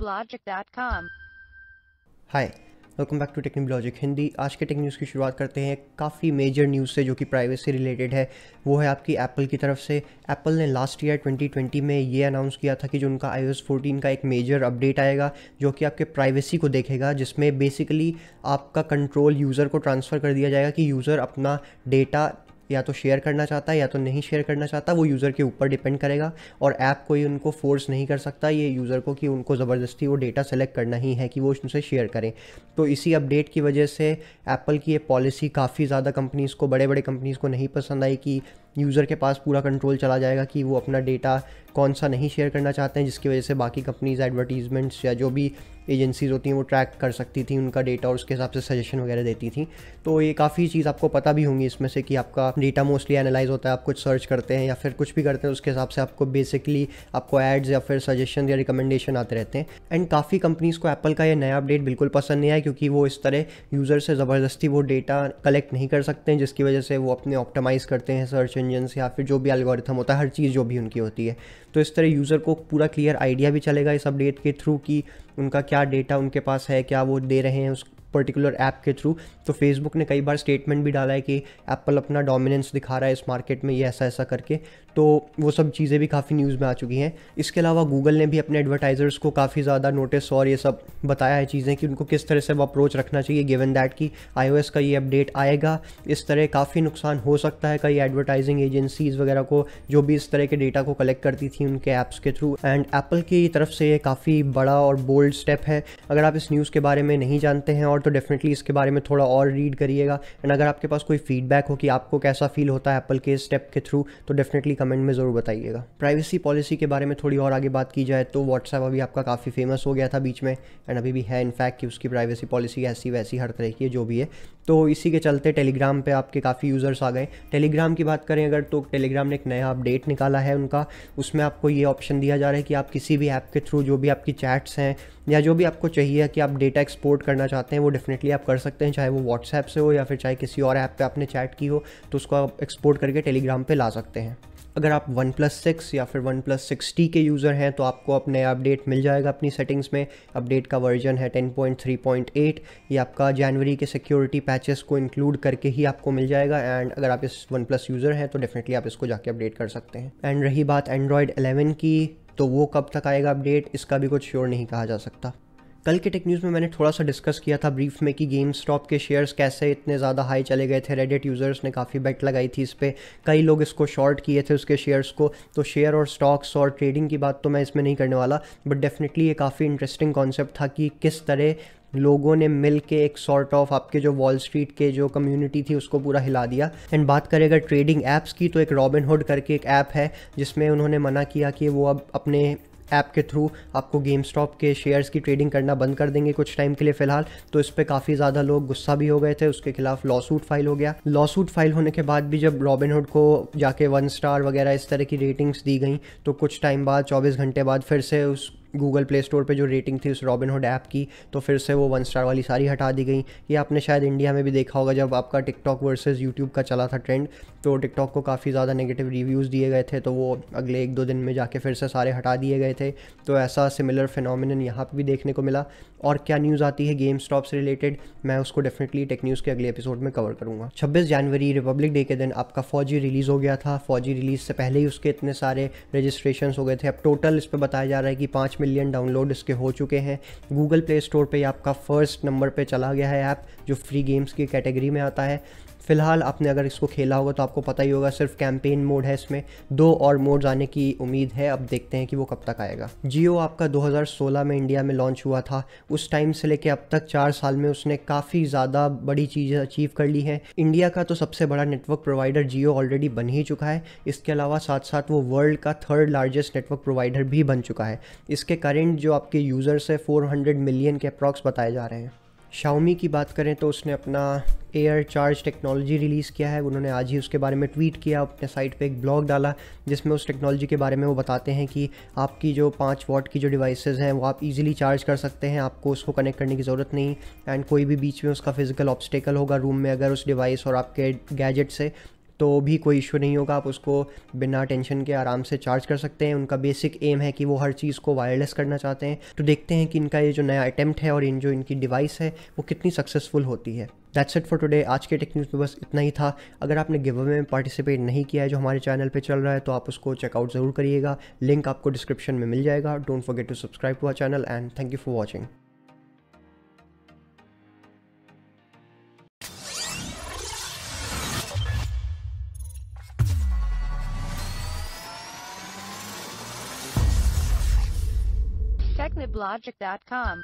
technoblogic.com. Hi. Welcome back to Technologic Hindi आज के tech news की शुरुआत करते हैं काफ़ी मेजर न्यूज़ से जो कि प्राइवेसी रिलेटेड है वो है आपकी एप्पल की तरफ से एप्पल ने लास्ट ईयर 2020 में ये अनाउंस किया था कि जो उनका आई 14 का एक मेजर अपडेट आएगा जो कि आपके प्राइवेसी को देखेगा जिसमें बेसिकली आपका कंट्रोल यूज़र को ट्रांसफ़र कर दिया जाएगा कि यूज़र अपना डेटा या तो शेयर करना चाहता है या तो नहीं शेयर करना चाहता वो यूज़र के ऊपर डिपेंड करेगा और ऐप कोई उनको फोर्स नहीं कर सकता ये यूज़र को कि उनको ज़बरदस्ती वो डेटा सेलेक्ट करना ही है कि वो उनसे शेयर करें तो इसी अपडेट की वजह से एप्पल की ये पॉलिसी काफ़ी ज़्यादा कंपनीज़ को बड़े बड़े कंपनीज़ को नहीं पसंद आई कि यूज़र के पास पूरा कंट्रोल चला जाएगा कि वो अपना डेटा कौन सा नहीं शेयर करना चाहते हैं जिसकी वजह से बाकी कंपनीज एडवर्टीज़मेंट्स या जो भी एजेंसीज़ होती हैं वो ट्रैक कर सकती थी उनका डेटा और उसके हिसाब से सजेशन वगैरह देती थी तो ये काफ़ी चीज़ आपको पता भी होंगी इसमें से कि आपका डेटा मोस्टली एनालाइज होता है आप कुछ सर्च करते हैं या फिर कुछ भी करते हैं उसके हिसाब से आपको बेसिकली आपको एड्स या फिर सजेशन या रिकमेंडेशन आते रहते हैं एंड काफ़ी कंपनीज़ को एप्पल का यह नया अपडेट बिल्कुल पसंद नहीं आया क्योंकि वो इस तरह यूज़र से ज़बरदस्ती वो डेटा कलेक्ट नहीं कर सकते हैं जिसकी वजह से वो अपने ऑप्टमाइज़ करते हैं सर्च इंजनस या फिर जो भी एल्गोरिथम होता है हर चीज़ जो भी उनकी होती है तो इस तरह यूज़र को पूरा क्लियर आइडिया भी चलेगा इस अपडेट के थ्रू कि उनका क्या डेटा उनके पास है क्या वो दे रहे हैं उस पर्टिकुलर ऐप के थ्रू तो फेसबुक ने कई बार स्टेटमेंट भी डाला है कि एप्पल अपना डोमिनेंस दिखा रहा है इस मार्केट में ये ऐसा ऐसा करके तो वो सब चीज़ें भी काफ़ी न्यूज़ में आ चुकी हैं इसके अलावा गूगल ने भी अपने एडवर्टाइज़र्स को काफ़ी ज़्यादा नोटिस और ये सब बताया है चीज़ें कि उनको किस तरह से वो अप्रोच रखना चाहिए गिवन दैट कि आई का ये अपडेट आएगा इस तरह काफ़ी नुकसान हो सकता है कई एडवर्टाइजिंग एजेंसीज़ वगैरह को जो भी इस तरह के डेटा को कलेक्ट करती थी उनके ऐप्स के थ्रू एंड एप्पल की तरफ से ये काफ़ी बड़ा और बोल्ड स्टेप है अगर आप इस न्यूज़ के बारे में नहीं जानते हैं और और तो डेफिनेटली इसके बारे में थोड़ा और रीड करिएगा एंड अगर आपके पास कोई फीडबैक हो कि आपको कैसा फील होता है एप्पल के स्टेप के थ्रू तो डेफिनेटली कमेंट में ज़रूर बताइएगा प्राइवेसी पॉलिसी के बारे में थोड़ी और आगे बात की जाए तो व्हाट्सएप अभी आपका काफ़ी फेमस हो गया था बीच में एंड अभी भी है इनफैक्ट कि उसकी प्राइवेसी पॉलिसी ऐसी वैसी हर तरह की है जो भी है तो इसी के चलते टेलीग्राम पे आपके काफ़ी यूज़र्स आ गए टेलीग्राम की बात करें अगर तो टेलीग्राम ने एक नया अपडेट निकाला है उनका उसमें आपको ये ऑप्शन दिया जा रहा है कि आप किसी भी ऐप के थ्रू जो भी आपकी चैट्स हैं या जो भी आपको चाहिए कि आप डेटा एक्सपोर्ट करना चाहते हैं वो डेफिनेटली आप कर सकते हैं चाहे वो व्हाट्सएप से हो या फिर चाहे किसी और ऐप पर आपने चैट की हो तो उसको आप एक्सपोर्ट करके टेलीग्राम पर ला सकते हैं अगर आप वन प्लस सिक्स या फिर वन प्लस सिक्सटी के यूज़र हैं तो आपको नया अपडेट मिल जाएगा अपनी सेटिंग्स में अपडेट का वर्जन है ten point three point eight ये आपका जनवरी के सिक्योरिटी पैचेस को इंक्लूड करके ही आपको मिल जाएगा एंड अगर आप इस वन प्लस यूज़र हैं तो डेफिनेटली आप इसको जाके अपडेट कर सकते हैं एंड रही बात एंड्रॉयड एलेवन की तो वो कब तक आएगा अपडेट इसका भी कुछ श्योर नहीं कहा जा सकता कल के टेक न्यूज़ में मैंने थोड़ा सा डिस्कस किया था ब्रीफ में कि गेम स्टॉप के शेयर्स कैसे इतने ज़्यादा हाई चले गए थे रेडिट यूज़र्स ने काफ़ी बेट लगाई थी इस पर कई लोग इसको शॉर्ट किए थे उसके शेयर्स को तो शेयर और स्टॉक्स और ट्रेडिंग की बात तो मैं इसमें नहीं करने वाला बट डेफिनेटली ये काफ़ी इंटरेस्टिंग कॉन्सेप्ट था कि किस तरह लोगों ने मिल के एक सॉर्ट ऑफ आपके जो वॉल स्ट्रीट के जो कम्युनिटी थी उसको पूरा हिला दिया एंड बात करें अगर ट्रेडिंग ऐप्स की तो एक रॉबिन हुड करके एक ऐप है जिसमें उन्होंने मना किया कि वो अब अपने ऐप के थ्रू आपको गेम स्टॉप के शेयर्स की ट्रेडिंग करना बंद कर देंगे कुछ टाइम के लिए फिलहाल तो इस पर काफ़ी ज़्यादा लोग गुस्सा भी हो गए थे उसके खिलाफ लॉ सूट फाइल हो गया लॉ सूट फाइल होने के बाद भी जब रॉबिनहुड को जाके वन स्टार वगैरह इस तरह की रेटिंग्स दी गई तो कुछ टाइम बाद चौबीस घंटे बाद फिर से उस गूगल प्ले स्टोर पे जो रेटिंग थी उस रॉबिन हुड ऐप की तो फिर से वो वन स्टार वाली सारी हटा दी गई ये आपने शायद इंडिया में भी देखा होगा जब आपका टिकटॉक वर्सेस यूट्यूब का चला था ट्रेंड तो टिकटॉक को काफ़ी ज़्यादा नेगेटिव रिव्यूज़ दिए गए थे तो वो अगले एक दो दिन में जाके फिर से सारे हटा दिए गए थे तो ऐसा सिमिलर फिनोमिन यहाँ पर भी देखने को मिला और क्या न्यूज़ आती है गेम स्टॉप से रिलेटेड मैं उसको डेफिनेटली टेक न्यूज़ के अगले एपिसोड में कवर करूँगा छब्बीस जनवरी रिपब्लिक डे के दिन आपका फौजी रिलीज़ हो गया था फौजी रिलीज़ से पहले ही उसके इतने सारे रजिस्ट्रेशन हो गए थे अब टोटल इस पर बताया जा रहा है कि पाँच मिलियन डाउनलोड इसके हो चुके हैं गूगल प्ले स्टोर पर आपका फर्स्ट नंबर पर चला गया है ऐप जो फ्री गेम्स की कैटेगरी में आता है फ़िलहाल आपने अगर इसको खेला होगा तो आपको पता ही होगा सिर्फ कैंपेन मोड है इसमें दो और मोड्स आने की उम्मीद है अब देखते हैं कि वो कब तक आएगा जियो आपका 2016 में इंडिया में लॉन्च हुआ था उस टाइम से लेके अब तक चार साल में उसने काफ़ी ज़्यादा बड़ी चीज़ें अचीव कर ली हैं इंडिया का तो सबसे बड़ा नेटवर्क प्रोवाइडर जियो ऑलरेडी बन ही चुका है इसके अलावा साथ साथ वो वर्ल्ड का थर्ड लार्जेस्ट नेटवर्क प्रोवाइडर भी बन चुका है इसके करेंट जो आपके यूज़र्स है फोर मिलियन के अप्रॉक्स बताए जा रहे हैं शाओमी की बात करें तो उसने अपना एयर चार्ज टेक्नोलॉजी रिलीज़ किया है उन्होंने आज ही उसके बारे में ट्वीट किया अपने साइट पे एक ब्लॉग डाला जिसमें उस टेक्नोलॉजी के बारे में वो बताते हैं कि आपकी जो पाँच वॉट की जो डिवाइसेस हैं वो आप इजीली चार्ज कर सकते हैं आपको उसको कनेक्ट करने की ज़रूरत नहीं एंड कोई भी बीच में उसका फिजिकल ऑब्स्टेकल होगा रूम में अगर उस डिवाइस और आपके गैजेट से तो भी कोई इशू नहीं होगा आप उसको बिना टेंशन के आराम से चार्ज कर सकते हैं उनका बेसिक एम है कि वो हर चीज़ को वायरलेस करना चाहते हैं तो देखते हैं कि इनका ये जो नया अटैम्प्ट है और इन जो इनकी डिवाइस है वो कितनी सक्सेसफुल होती है दैट्स इट फॉर टुडे आज के टेक न्यूज़ में बस इतना ही था अगर आपने गिव अवे में पार्टिसिपेट नहीं किया है जो हमारे चैनल पे चल रहा है तो आप उसको चेकआउट ज़रूर करिएगा लिंक आपको डिस्क्रिप्शन में मिल जाएगा don't forget to subscribe to our channel and thank you for watching ClipLogic.com